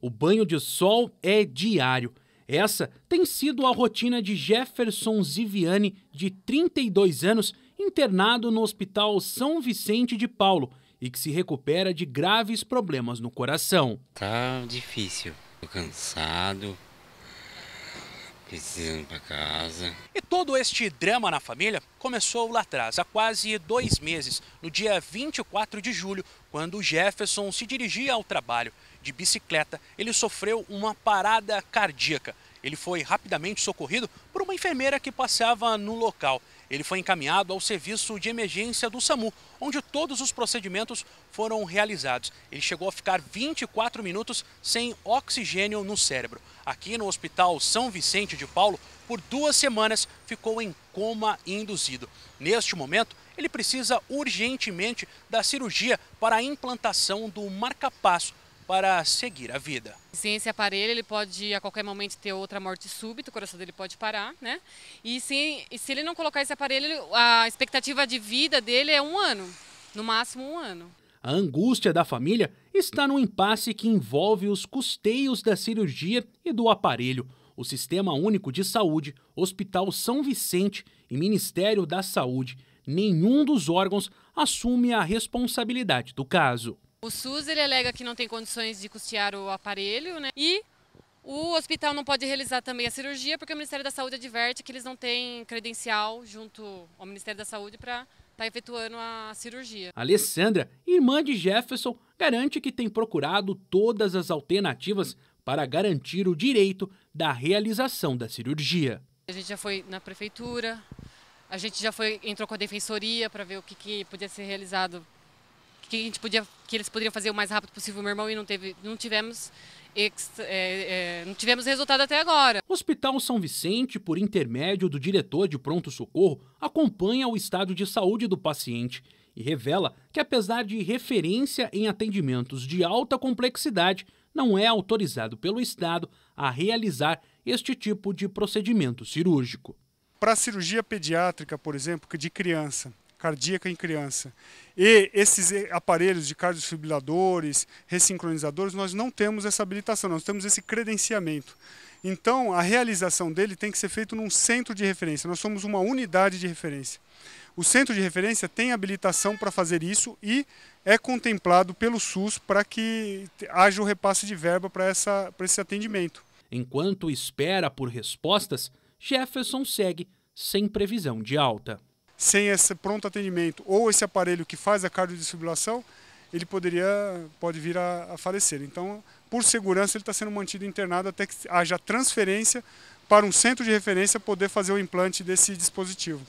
o banho de sol é diário. Essa tem sido a rotina de Jefferson Ziviani, de 32 anos, internado no Hospital São Vicente de Paulo e que se recupera de graves problemas no coração. Tá difícil. Tô cansado, precisando pra casa. E todo este drama na família começou lá atrás, há quase dois meses, no dia 24 de julho, quando Jefferson se dirigia ao trabalho de bicicleta, ele sofreu uma parada cardíaca. Ele foi rapidamente socorrido por uma enfermeira que passeava no local. Ele foi encaminhado ao serviço de emergência do SAMU, onde todos os procedimentos foram realizados. Ele chegou a ficar 24 minutos sem oxigênio no cérebro. Aqui no Hospital São Vicente de Paulo, por duas semanas ficou em coma induzido. Neste momento, ele precisa urgentemente da cirurgia para a implantação do marcapasso para seguir a vida. Sem esse aparelho, ele pode a qualquer momento ter outra morte súbita, o coração dele pode parar, né? E se, e se ele não colocar esse aparelho, a expectativa de vida dele é um ano, no máximo um ano. A angústia da família está no impasse que envolve os custeios da cirurgia e do aparelho. O Sistema Único de Saúde, Hospital São Vicente e Ministério da Saúde nenhum dos órgãos assume a responsabilidade do caso. O SUS ele alega que não tem condições de custear o aparelho né? e o hospital não pode realizar também a cirurgia porque o Ministério da Saúde adverte que eles não têm credencial junto ao Ministério da Saúde para estar tá efetuando a cirurgia. Alessandra, irmã de Jefferson, garante que tem procurado todas as alternativas para garantir o direito da realização da cirurgia. A gente já foi na prefeitura, a gente já foi entrou com a defensoria para ver o que, que podia ser realizado que a gente podia, que eles poderiam fazer o mais rápido possível, meu irmão, e não teve, não tivemos é, é, não tivemos resultado até agora. O Hospital São Vicente, por intermédio do diretor de pronto-socorro, acompanha o estado de saúde do paciente e revela que, apesar de referência em atendimentos de alta complexidade, não é autorizado pelo Estado a realizar este tipo de procedimento cirúrgico. Para a cirurgia pediátrica, por exemplo, de criança, cardíaca em criança. E esses aparelhos de cardiofibriladores, ressincronizadores, nós não temos essa habilitação, nós temos esse credenciamento. Então, a realização dele tem que ser feita num centro de referência. Nós somos uma unidade de referência. O centro de referência tem habilitação para fazer isso e é contemplado pelo SUS para que haja o repasse de verba para, essa, para esse atendimento. Enquanto espera por respostas, Jefferson segue sem previsão de alta sem esse pronto atendimento ou esse aparelho que faz a cardiodesfibrilação, ele poderia pode vir a, a falecer. Então, por segurança, ele está sendo mantido internado até que haja transferência para um centro de referência poder fazer o implante desse dispositivo.